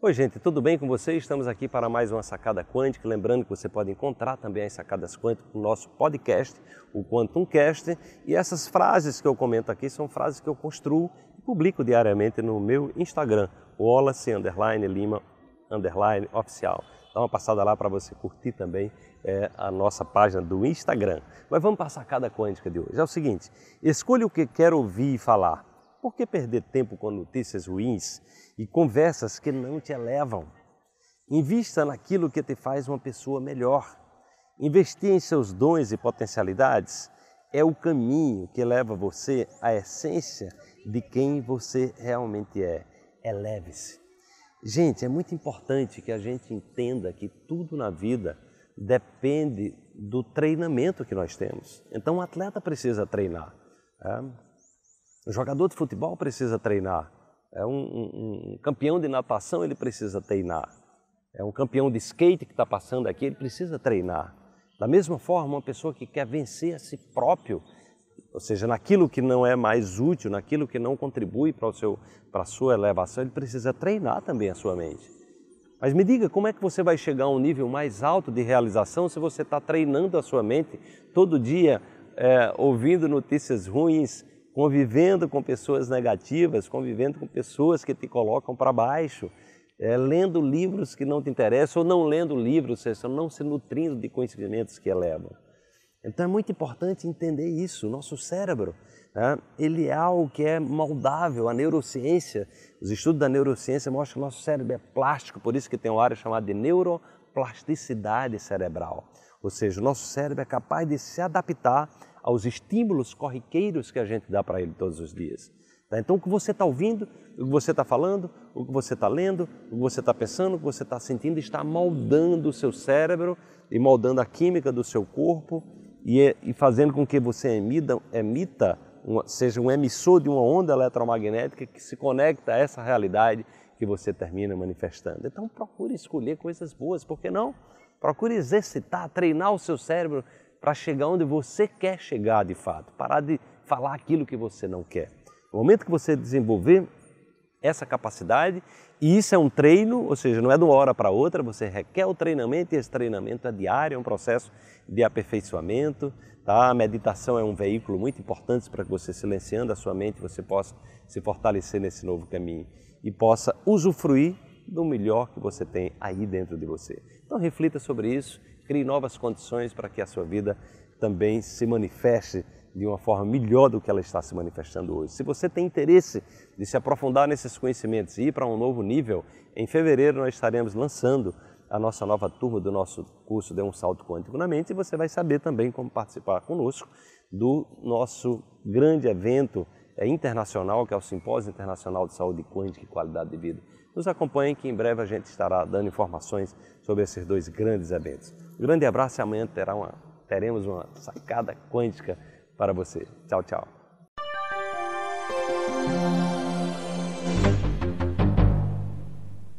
Oi, gente, tudo bem com vocês? Estamos aqui para mais uma Sacada Quântica. Lembrando que você pode encontrar também as sacadas quânticas no nosso podcast, o Quantum Cast. E essas frases que eu comento aqui são frases que eu construo e publico diariamente no meu Instagram, Wallace underline, Lima underline, oficial. Dá uma passada lá para você curtir também é, a nossa página do Instagram. Mas vamos para a sacada quântica de hoje. É o seguinte: escolha o que quer ouvir e falar por que perder tempo com notícias ruins e conversas que não te elevam? Invista naquilo que te faz uma pessoa melhor. Investir em seus dons e potencialidades é o caminho que leva você à essência de quem você realmente é. Eleve-se. Gente, é muito importante que a gente entenda que tudo na vida depende do treinamento que nós temos. Então, o atleta precisa treinar. Né? Um jogador de futebol precisa treinar. É um, um, um campeão de natação, ele precisa treinar. É um campeão de skate que está passando aqui, ele precisa treinar. Da mesma forma, uma pessoa que quer vencer a si próprio, ou seja, naquilo que não é mais útil, naquilo que não contribui para, o seu, para a sua elevação, ele precisa treinar também a sua mente. Mas me diga, como é que você vai chegar a um nível mais alto de realização se você está treinando a sua mente todo dia, é, ouvindo notícias ruins, convivendo com pessoas negativas, convivendo com pessoas que te colocam para baixo, é, lendo livros que não te interessam ou não lendo livros, ou seja, não se nutrindo de conhecimentos que elevam. Então é muito importante entender isso. Nosso cérebro, né, ele é algo que é moldável. A neurociência, os estudos da neurociência mostram que o nosso cérebro é plástico, por isso que tem uma área chamada de neuroplasticidade cerebral. Ou seja, o nosso cérebro é capaz de se adaptar aos estímulos corriqueiros que a gente dá para ele todos os dias. Tá? Então, o que você está ouvindo, o que você está falando, o que você está lendo, o que você está pensando, o que você está sentindo, está moldando o seu cérebro e moldando a química do seu corpo e, é, e fazendo com que você emida, emita, uma, seja um emissor de uma onda eletromagnética que se conecta a essa realidade que você termina manifestando. Então procure escolher coisas boas, por que não? Procure exercitar, treinar o seu cérebro para chegar onde você quer chegar de fato. Parar de falar aquilo que você não quer. No momento que você desenvolver essa capacidade, e isso é um treino, ou seja, não é de uma hora para outra, você requer o treinamento e esse treinamento é diário, é um processo de aperfeiçoamento. Tá? A meditação é um veículo muito importante para que você, silenciando a sua mente, você possa se fortalecer nesse novo caminho e possa usufruir do melhor que você tem aí dentro de você. Então reflita sobre isso crie novas condições para que a sua vida também se manifeste de uma forma melhor do que ela está se manifestando hoje. Se você tem interesse de se aprofundar nesses conhecimentos e ir para um novo nível, em fevereiro nós estaremos lançando a nossa nova turma do nosso curso de um Salto Quântico na Mente e você vai saber também como participar conosco do nosso grande evento é internacional, que é o Simpósio Internacional de Saúde Quântica e Qualidade de Vida. Nos acompanhem que em breve a gente estará dando informações sobre esses dois grandes eventos. Um grande abraço e amanhã terá uma, teremos uma sacada quântica para você. Tchau, tchau.